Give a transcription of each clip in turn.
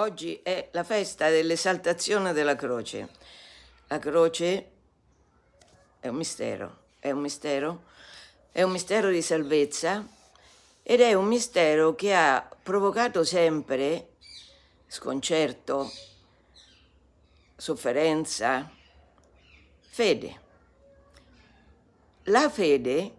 Oggi è la festa dell'esaltazione della croce. La croce è un mistero, è un mistero, è un mistero di salvezza ed è un mistero che ha provocato sempre sconcerto, sofferenza, fede. La fede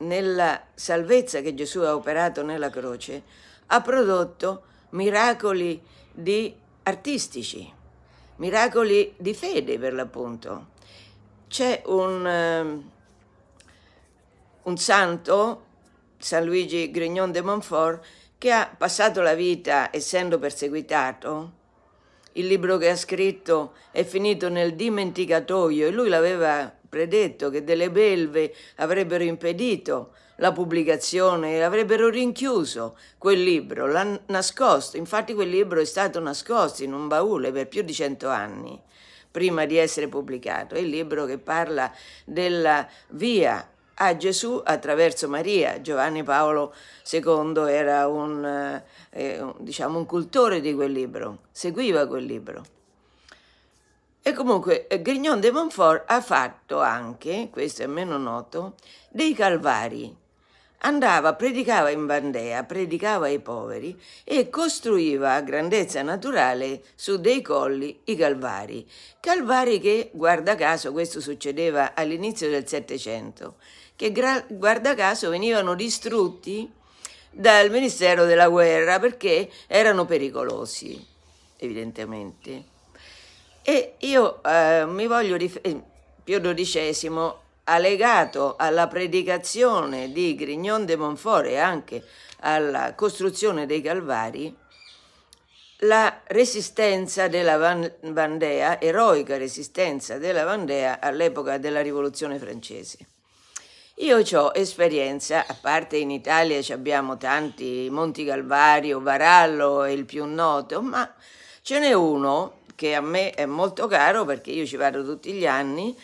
nella salvezza che Gesù ha operato nella croce ha prodotto miracoli di artistici, miracoli di fede per l'appunto. C'è un, eh, un santo, San Luigi Grignon de Montfort, che ha passato la vita essendo perseguitato, il libro che ha scritto è finito nel dimenticatoio e lui l'aveva predetto che delle belve avrebbero impedito la pubblicazione e avrebbero rinchiuso quel libro, l'ha nascosto. Infatti quel libro è stato nascosto in un baule per più di cento anni prima di essere pubblicato. È il libro che parla della via a Gesù attraverso Maria. Giovanni Paolo II era un, eh, eh, diciamo, un cultore di quel libro, seguiva quel libro. E comunque eh, Grignon de Montfort ha fatto anche, questo è meno noto, dei calvari. Andava, predicava in Vandea, predicava ai poveri e costruiva a grandezza naturale su dei colli i calvari. Calvari che, guarda caso, questo succedeva all'inizio del Settecento, che guarda caso venivano distrutti dal Ministero della Guerra perché erano pericolosi, evidentemente. E io eh, mi voglio riferire, eh, Pio XII ha legato alla predicazione di Grignon de Monfort e anche alla costruzione dei Calvari la resistenza della Vandea, eroica resistenza della Vandea all'epoca della rivoluzione francese. Io ho esperienza, a parte in Italia ci abbiamo tanti Monti Calvario, Varallo è il più noto, ma ce n'è uno che a me è molto caro perché io ci vado tutti gli anni,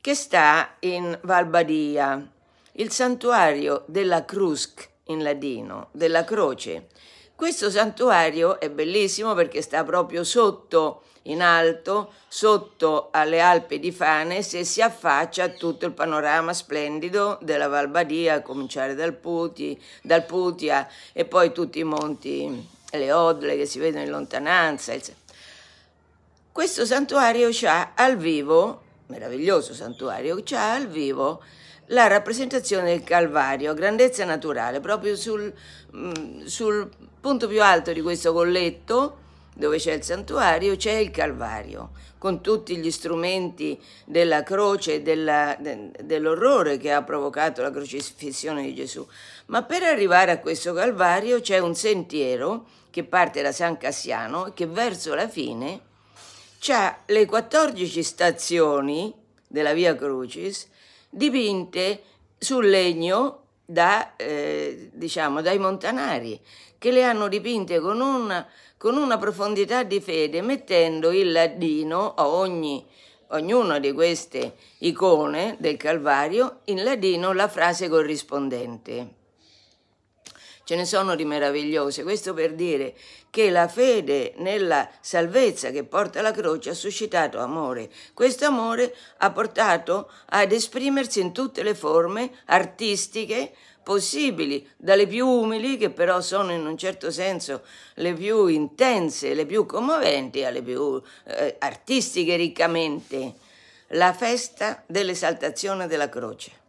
che sta in Valbadia, il santuario della Crusc in ladino, della croce. Questo santuario è bellissimo perché sta proprio sotto, in alto, sotto alle Alpi di Fanes e si affaccia a tutto il panorama splendido della Valbadia, a cominciare dal, Puti, dal Putia e poi tutti i monti, le Odle che si vedono in lontananza, eccetera. Questo santuario ha al vivo, meraviglioso santuario, ha al vivo la rappresentazione del Calvario, grandezza naturale, proprio sul, mm, sul punto più alto di questo colletto, dove c'è il santuario, c'è il Calvario, con tutti gli strumenti della croce e de, dell'orrore che ha provocato la crocifissione di Gesù. Ma per arrivare a questo Calvario c'è un sentiero che parte da San Cassiano e che verso la fine c'è le 14 stazioni della Via Crucis dipinte sul legno da, eh, diciamo, dai montanari che le hanno dipinte con una, con una profondità di fede mettendo il ladino a ogni ognuna di queste icone del Calvario in ladino la frase corrispondente ce ne sono di meravigliose. Questo per dire che la fede nella salvezza che porta la croce ha suscitato amore. Questo amore ha portato ad esprimersi in tutte le forme artistiche possibili, dalle più umili, che però sono in un certo senso le più intense, le più commoventi, alle più eh, artistiche riccamente. La festa dell'esaltazione della croce.